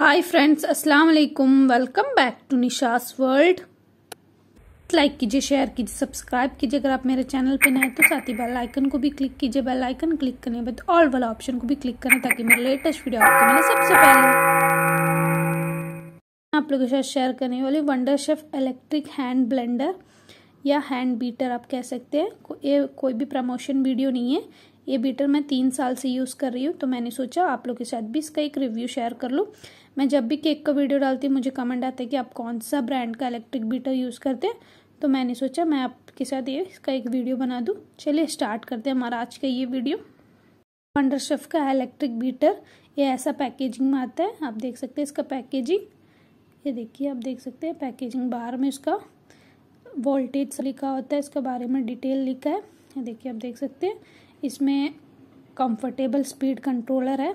हाय friends अस्सलाम वालेकुम welcome back to Nisha's world like कीजिए शेयर कीजिए सब्सक्राइब कीजिए अगर आप मेरे चैनल पर नए तो साथ ही बेल आइकन को भी क्लिक कीजिए बेल आइकन क्लिक करने बाद ऑल वाला ऑप्शन को भी क्लिक करें ताकि मेरे लेटेस्ट वीडियो आपको मिले सबसे पहले आप लोगों के साथ शेयर करने वाली Wonderchef electric hand blender या हैंड बीटर आप कह सकते हैं को, ये कोई भी प्रमोशन वीडियो नहीं है ये बीटर मैं तीन साल से यूज़ कर रही हूँ तो मैंने सोचा आप लोग के साथ भी इसका एक रिव्यू शेयर कर लूँ मैं जब भी केक का वीडियो डालती हूँ मुझे कमेंट आता है कि आप कौन सा ब्रांड का इलेक्ट्रिक बीटर यूज़ करते हैं तो मैंने सोचा मैं आपके साथ ये इसका एक वीडियो बना दूँ चलिए स्टार्ट करते हैं हमारा आज का ये वीडियो वंडरशेफ का इलेक्ट्रिक बीटर ये ऐसा पैकेजिंग में आता है आप देख सकते हैं इसका पैकेजिंग ये देखिए आप देख सकते हैं पैकेजिंग बाहर में इसका वोल्टेज लिखा होता है इसके बारे में डिटेल लिखा है ये देखिए आप देख सकते हैं इसमें कंफर्टेबल स्पीड कंट्रोलर है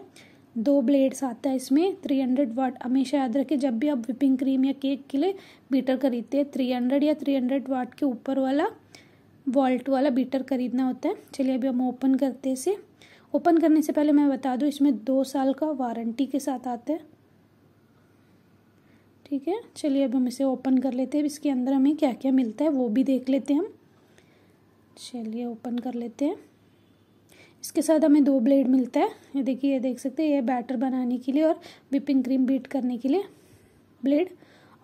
दो ब्लेड्स आता है इसमें थ्री हंड्रेड वाट हमेशा याद रखें जब भी आप विपिंग क्रीम या केक के लिए बीटर खरीदते हैं थ्री हंड्रेड या थ्री हंड्रेड वाट के ऊपर वाला वॉल्ट वाला बीटर खरीदना होता है चलिए अभी हम ओपन करते हैं इसे ओपन करने से पहले मैं बता दूँ इसमें दो साल का वारंटी के साथ आता है ठीक है चलिए अब हम इसे ओपन कर लेते हैं इसके अंदर हमें क्या क्या मिलता है वो भी देख लेते हैं हम चलिए ओपन कर लेते हैं इसके साथ हमें दो ब्लेड मिलता है ये देखिए ये देख सकते हैं ये बैटर बनाने के लिए और विपिंग क्रीम बीट करने के लिए ब्लेड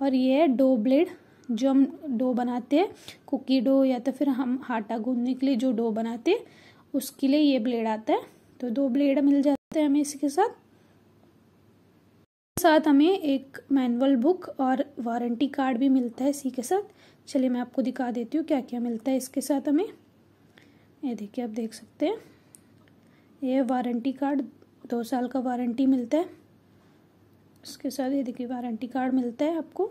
और ये है डो ब्लेड जो हम डो बनाते हैं कुकी डो या तो फिर हम आटा गूंदने के लिए जो डो बनाते हैं उसके लिए ये ब्लेड आता है तो दो ब्लेड मिल जाते हैं हमें इसके साथ साथ हमें एक मैनुअल बुक और वारंटी कार्ड भी मिलता है इसी के साथ चलिए मैं आपको दिखा देती हूँ क्या क्या मिलता है इसके साथ हमें ये देखिए आप देख सकते हैं ये वारंटी कार्ड दो साल का वारंटी मिलता है उसके साथ ये देखिए वारंटी कार्ड मिलता है आपको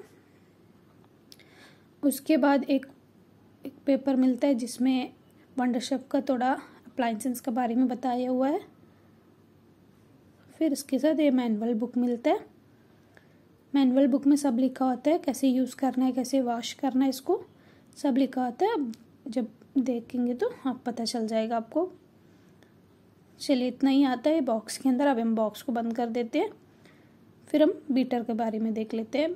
उसके बाद एक एक पेपर मिलता है जिसमें वंडरशेफ का थोड़ा अप्लाइंसेंस के बारे में बताया हुआ है फिर इसके साथ ये मैनुअल बुक मिलता है मैनुअल बुक में सब लिखा होता है कैसे यूज़ करना है कैसे वॉश करना है इसको सब लिखा होता है अब जब देखेंगे तो आप पता चल जाएगा आपको चलिए इतना ही आता है बॉक्स के अंदर अब हम बॉक्स को बंद कर देते हैं फिर हम बीटर के बारे में देख लेते हैं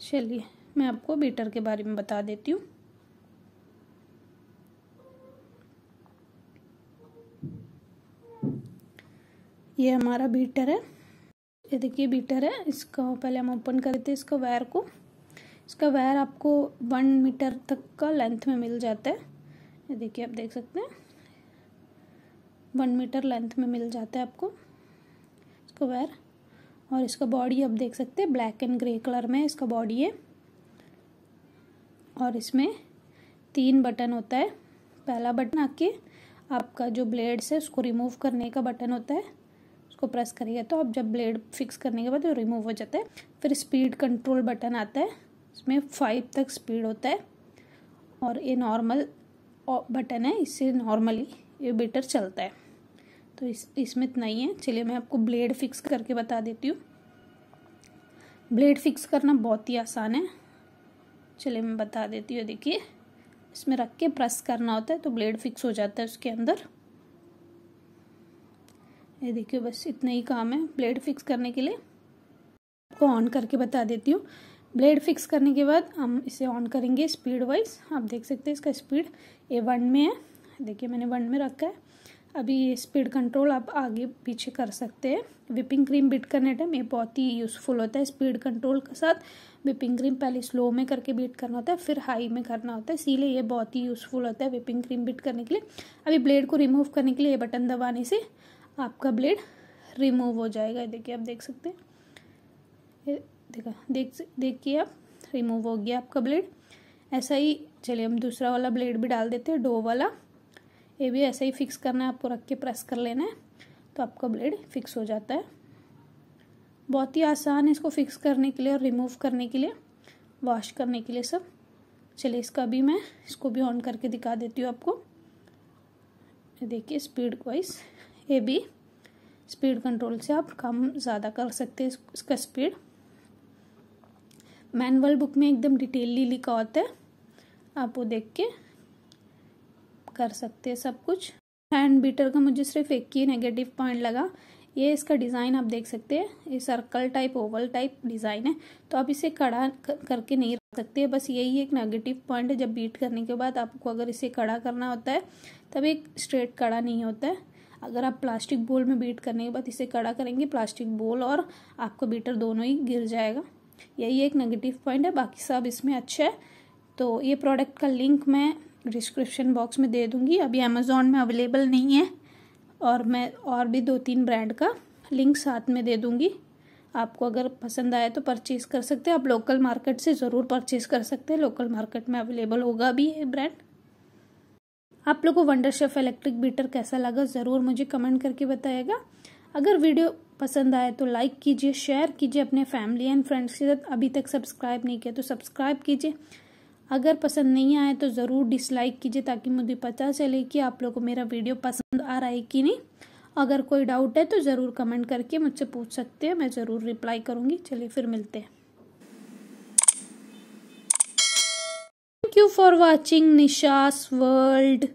चलिए मैं आपको बीटर के बारे में बता देती हूँ ये हमारा बीटर है ये देखिए बीटर है इसका पहले हम ओपन देते हैं इसका वायर को इसका वायर आपको वन मीटर तक का लेंथ में मिल जाता है ये देखिए आप देख सकते हैं वन मीटर लेंथ में मिल जाता है आपको इसको वेयर और इसका बॉडी आप देख सकते हैं ब्लैक एंड ग्रे कलर में इसका बॉडी है और इसमें तीन बटन होता है पहला बटन आके आपका जो ब्लेड है उसको रिमूव करने का बटन होता है उसको प्रेस करिएगा तो आप जब ब्लेड फिक्स करने के बाद वो रिमूव हो जाता है फिर स्पीड कंट्रोल बटन आता है इसमें फाइव तक स्पीड होता है और ये नॉर्मल बटन है इससे नॉर्मली ये बेटर चलता है तो इस इसमें इतना ही है चलिए मैं आपको ब्लेड फिक्स करके बता देती हूँ ब्लेड फिक्स करना बहुत ही आसान है चलिए मैं बता देती हूँ देखिए इसमें रख के प्रेस करना होता है तो ब्लेड फिक्स हो जाता है उसके अंदर ये देखिए बस इतना ही काम है ब्लेड फिक्स करने के लिए आपको ऑन करके बता देती हूँ ब्लेड फिक्स करने के बाद हम इसे ऑन करेंगे स्पीड वाइज आप देख सकते हैं इसका स्पीड ए वन में है देखिए मैंने वन में रखा है अभी ये स्पीड कंट्रोल आप आगे पीछे कर सकते हैं विपिंग क्रीम बीट करने टाइम ये बहुत ही यूज़फुल होता है स्पीड कंट्रोल के साथ विपिंग क्रीम पहले स्लो में करके बीट करना होता है फिर हाई में करना होता है इसीलिए ये बहुत ही यूज़फुल होता है विपिंग क्रीम बीट करने के लिए अभी ब्लेड को रिमूव करने के लिए ये बटन दबाने से आपका ब्लेड रिमूव हो जाएगा देखिए आप देख सकते हैं देखा देख देखिए आप रिमूव हो गया आपका ब्लेड ऐसा ही चलिए हम दूसरा वाला ब्लेड भी डाल देते हैं डो वाला ये भी ऐसा ही फिक्स करना है आपको रख के प्रेस कर लेना है तो आपका ब्लेड फिक्स हो जाता है बहुत ही आसान है इसको फिक्स करने के लिए और रिमूव करने के लिए वॉश करने के लिए सब चलिए इसका भी मैं इसको भी ऑन करके दिखा देती हूँ आपको देखिए स्पीड वाइज ये भी स्पीड कंट्रोल से आप काम ज़्यादा कर सकते हैं इसका स्पीड मैनुअल बुक में एकदम डिटेलली लिखा होता है आप वो देख के कर सकते हैं सब कुछ हैंड बीटर का मुझे सिर्फ एक ही नेगेटिव पॉइंट लगा ये इसका डिज़ाइन आप देख सकते हैं ये circle type oval type design है तो आप इसे कड़ा करके नहीं रख सकते बस यही एक नेगेटिव पॉइंट है जब बीट करने के बाद आपको अगर इसे कड़ा करना होता है तब एक स्ट्रेट कड़ा नहीं होता है अगर आप प्लास्टिक बोल में बीट करने के बाद इसे कड़ा करेंगे प्लास्टिक बोल और आपका बीटर दोनों ही गिर जाएगा यही एक नेगेटिव पॉइंट है बाकी सब इसमें अच्छा है तो ये प्रोडक्ट का लिंक मैं डिस्क्रिप्शन बॉक्स में दे दूँगी अभी अमेज़ोन में अवेलेबल नहीं है और मैं और भी दो तीन ब्रांड का लिंक साथ में दे दूँगी आपको अगर पसंद आए तो परचेज़ कर सकते हैं आप लोकल मार्केट से ज़रूर परचेज़ कर सकते हैं लोकल मार्केट में अवेलेबल होगा भी ये ब्रांड आप लोगों को वंडर शेफ इलेक्ट्रिक बीटर कैसा लगा ज़रूर मुझे कमेंट करके बताएगा अगर वीडियो पसंद आए तो लाइक कीजिए शेयर कीजिए अपने फैमिली एंड फ्रेंड्स के साथ अभी तक सब्सक्राइब नहीं किया तो सब्सक्राइब कीजिए अगर पसंद नहीं आए तो ज़रूर डिसलाइक कीजिए ताकि मुझे पता चले कि आप लोगों को मेरा वीडियो पसंद आ रहा है कि नहीं अगर कोई डाउट है तो ज़रूर कमेंट करके मुझसे पूछ सकते हैं मैं ज़रूर रिप्लाई करूँगी चलिए फिर मिलते हैं thank you for watching Nisha's world